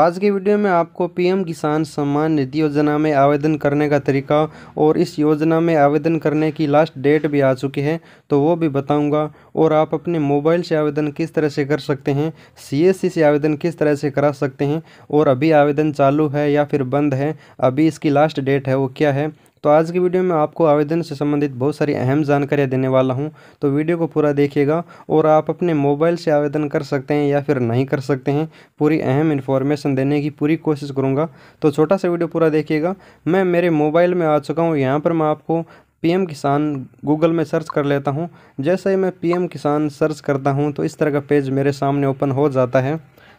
आज के वीडियो में आपको पीएम किसान सम्मान निधि योजना में आवेदन करने का तरीका और इस योजना में आवेदन करने की लास्ट डेट भी आ चुकी है तो वो भी बताऊंगा और आप अपने मोबाइल से आवेदन किस तरह से कर सकते हैं सीएससी से आवेदन किस तरह से करा सकते हैं और अभी आवेदन चालू है या फिर बंद है अभी इसकी लास्ट डेट है वो क्या है तो आज की वीडियो में आपको आवेदन से संबंधित बहुत सारी अहम जानकारियाँ देने वाला हूँ तो वीडियो को पूरा देखिएगा और आप अपने मोबाइल से आवेदन कर सकते हैं या फिर नहीं कर सकते हैं पूरी अहम इन्फॉर्मेशन देने की पूरी कोशिश करूँगा तो छोटा सा वीडियो पूरा देखिएगा मैं मेरे मोबाइल में आ चुका हूँ यहाँ पर मैं आपको पीएम किसान गूगल में सर्च कर लेता हूँ जैसे ही मैं पीएम किसान सर्च करता हूँ तो इस तरह का पेज मेरे सामने ओपन हो जाता है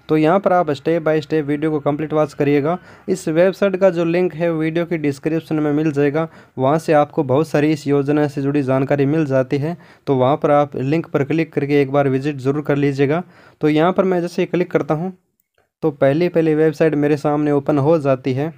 तो यहाँ पर आप स्टेप बाय स्टेप वीडियो को कंप्लीट वॉच करिएगा इस वेबसाइट का जो लिंक है वीडियो की डिस्क्रिप्शन में मिल जाएगा वहाँ से आपको बहुत सारी इस योजना से जुड़ी जानकारी मिल जाती है तो वहाँ पर आप लिंक पर क्लिक करके एक बार विजिट ज़रूर कर लीजिएगा तो यहाँ पर मैं जैसे क्लिक करता हूँ तो पहली पहली वेबसाइट मेरे सामने ओपन हो जाती है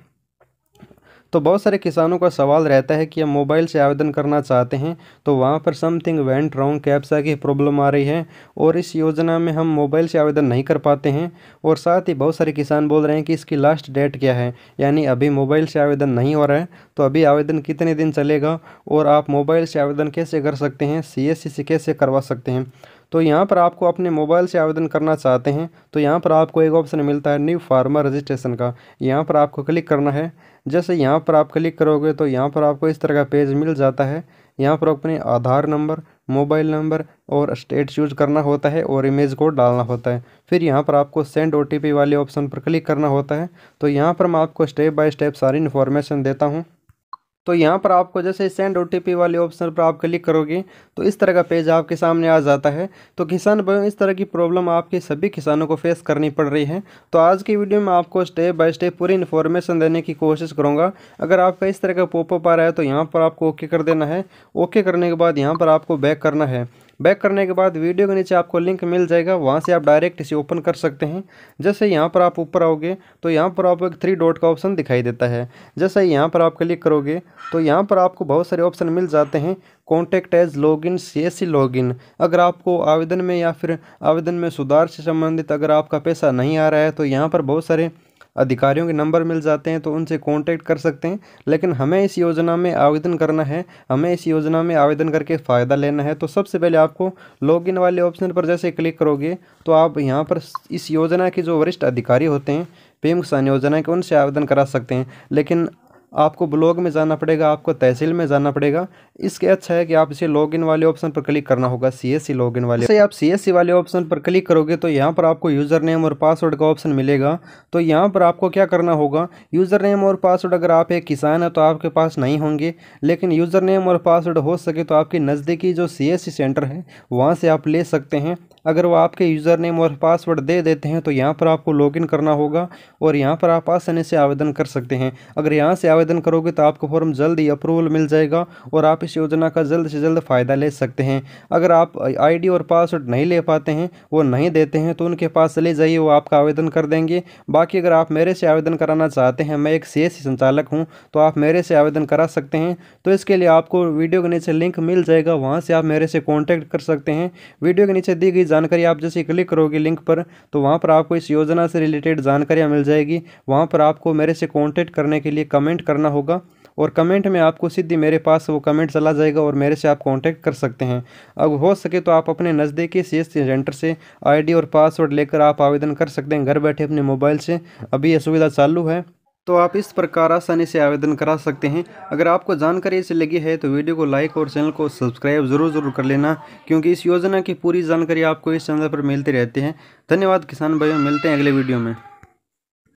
तो बहुत सारे किसानों का सवाल रहता है कि हम मोबाइल से आवेदन करना चाहते हैं तो वहाँ पर समथिंग वेंट रॉन्ग कैप्सा की प्रॉब्लम आ रही है और इस योजना में हम मोबाइल से आवेदन नहीं कर पाते हैं और साथ ही बहुत सारे किसान बोल रहे हैं कि इसकी लास्ट डेट क्या है यानी अभी मोबाइल से आवेदन नहीं हो रहा है तो अभी आवेदन कितने दिन चलेगा और आप मोबाइल से आवेदन कैसे कर सकते हैं सी से कैसे करवा सकते हैं तो यहाँ पर आपको अपने मोबाइल से आवेदन करना चाहते हैं तो यहाँ पर आपको एक ऑप्शन मिलता है न्यू फार्मर रजिस्ट्रेशन का यहाँ पर आपको क्लिक करना है जैसे यहाँ पर आप क्लिक करोगे तो यहाँ पर आपको इस तरह का पेज मिल जाता है यहाँ पर अपने आधार नंबर मोबाइल नंबर और स्टेट चूज करना होता है और इमेज कोड डालना होता है फिर यहाँ पर आपको सेंड ओ वाले ऑप्शन पर क्लिक करना होता है तो यहाँ पर मैं आपको स्टेप बाय स्टेप सारी इन्फॉर्मेशन देता हूँ तो यहाँ पर आपको जैसे सेंड ओटीपी वाले ऑप्शन पर आप क्लिक करोगे तो इस तरह का पेज आपके सामने आ जाता है तो किसान भाइयों इस तरह की प्रॉब्लम आपके सभी किसानों को फेस करनी पड़ रही है तो आज की वीडियो में आपको स्टेप बाय स्टेप पूरी इन्फॉर्मेशन देने की कोशिश करूँगा अगर आपका इस तरह का पोपो आ रहा है तो यहाँ पर आपको ओके कर देना है ओके करने के बाद यहाँ पर आपको बैक करना है बैक करने के बाद वीडियो के नीचे आपको लिंक मिल जाएगा वहाँ से आप डायरेक्ट इसे ओपन कर सकते हैं जैसे यहाँ पर आप ऊपर आओगे तो यहाँ पर आपको एक थ्री डॉट का ऑप्शन दिखाई देता है जैसे यहाँ पर आप क्लिक करोगे तो यहाँ पर आपको बहुत सारे ऑप्शन मिल जाते हैं contact as login CSC login अगर आपको आवेदन में या फिर आवेदन में सुधार से संबंधित अगर आपका पैसा नहीं आ रहा है तो यहाँ पर बहुत सारे अधिकारियों के नंबर मिल जाते हैं तो उनसे कॉन्टैक्ट कर सकते हैं लेकिन हमें इस योजना में आवेदन करना है हमें इस योजना में आवेदन करके फ़ायदा लेना है तो सबसे पहले आपको लॉगिन वाले ऑप्शन पर जैसे क्लिक करोगे तो आप यहाँ पर इस योजना के जो वरिष्ठ अधिकारी होते हैं पेम किसान योजना के उनसे आवेदन करा सकते हैं लेकिन आपको ब्लॉग में जाना पड़ेगा आपको तहसील में जाना पड़ेगा इसके अच्छा है कि आप इसे लॉगिन वाले ऑप्शन पर क्लिक करना होगा सीएससी लॉगिन वाले से आप सीएससी वाले ऑप्शन पर क्लिक करोगे तो यहाँ पर आपको यूज़र नेम और पासवर्ड का ऑप्शन मिलेगा तो यहाँ पर आपको क्या करना होगा यूज़र नेम और पासवर्ड अगर आप एक किसान है तो आपके पास नहीं होंगे लेकिन यूज़र नेम और पासवर्ड हो सके तो आपके नज़दीकी जो सी सेंटर है वहाँ से आप ले सकते हैं अगर वो आपके यूज़र नेम और पासवर्ड दे देते हैं तो यहाँ पर आपको लॉगिन करना होगा और यहाँ पर आप आसानी से आवेदन कर सकते हैं अगर यहाँ से आवेदन आवेदन करोगे तो आपको फॉर्म जल्द ही अप्रूवल मिल जाएगा और आप इस योजना का जल्द से जल्द फ़ायदा ले सकते हैं अगर आप आईडी और पासवर्ड नहीं ले पाते हैं वो नहीं देते हैं तो उनके पास चले जाइए वो आपका आवेदन कर देंगे बाकी अगर आप मेरे से आवेदन कराना चाहते हैं मैं एक सी e संचालक हूँ तो आप मेरे से आवेदन करा सकते हैं तो इसके लिए आपको वीडियो के नीचे लिंक मिल जाएगा वहाँ से आप मेरे से कॉन्टैक्ट कर सकते हैं वीडियो के नीचे दी गई जानकारी आप जैसे क्लिक करोगे लिंक पर तो वहाँ पर आपको इस योजना से रिलेटेड जानकारियाँ मिल जाएगी वहाँ पर आपको मेरे से कॉन्टैक्ट करने के लिए कमेंट कर करना होगा और कमेंट में आपको सीधी मेरे पास वो कमेंट चला जाएगा और मेरे से आप कांटेक्ट कर सकते हैं अब हो सके तो आप अपने नज़दीकी सी एस सेंटर से आईडी और पासवर्ड लेकर आप आवेदन कर सकते हैं घर बैठे अपने मोबाइल से अभी यह सुविधा चालू है तो आप इस प्रकार आसानी से आवेदन करा सकते हैं अगर आपको जानकारी ऐसी लगी है तो वीडियो को लाइक और चैनल को सब्सक्राइब ज़रूर ज़रूर कर लेना क्योंकि इस योजना की पूरी जानकारी आपको इस चैनल पर मिलती रहती है धन्यवाद किसान भाइयों मिलते हैं अगले वीडियो में